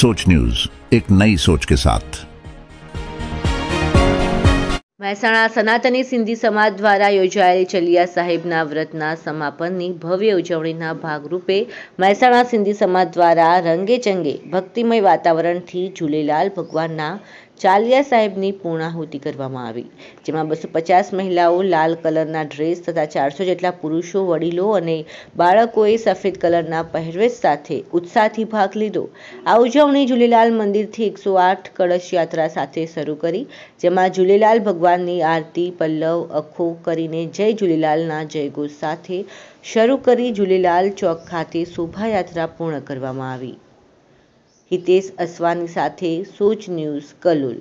सोच न्यूज एक नई सोच के साथ મહેસાણા સનાતની સિંધી સમાજ દ્વારા યોજાયેલ ચલિયા સાહેબના વ્રતના સમાપનની ભવ્ય ઉજવણીના ભાગરૂપે મહેસાણા સિંધી સમાજ દ્વારા રંગે ચંગે ભક્તિમય વાતાવરણથી ઝૂલેલાલ ભગવાનના ચાલિયા સાહેબની પૂર્ણાહુતિ કરવામાં આવી જેમાં બસો પચાસ મહિલાઓ લાલ કલરના ડ્રેસ તથા ચારસો જેટલા પુરુષો વડીલો અને બાળકોએ સફેદ કલરના પહેરવેશ સાથે ઉત્સાહથી ભાગ લીધો આ ઉજવણી ઝૂલેલાલ મંદિરથી એકસો આઠ કળશ યાત્રા સાથે શરૂ કરી જેમાં ઝૂલેલાલ ભગવાનની આરતી પલ્લવ અખો કરીને જય ઝૂલેલાલના જયઘોષ સાથે શરૂ કરી ઝૂલેલાલ ચોક ખાતે શોભાયાત્રા પૂર્ણ કરવામાં આવી હિતેશ અસવાની સાથે સોચ ન્યૂઝ કલોલ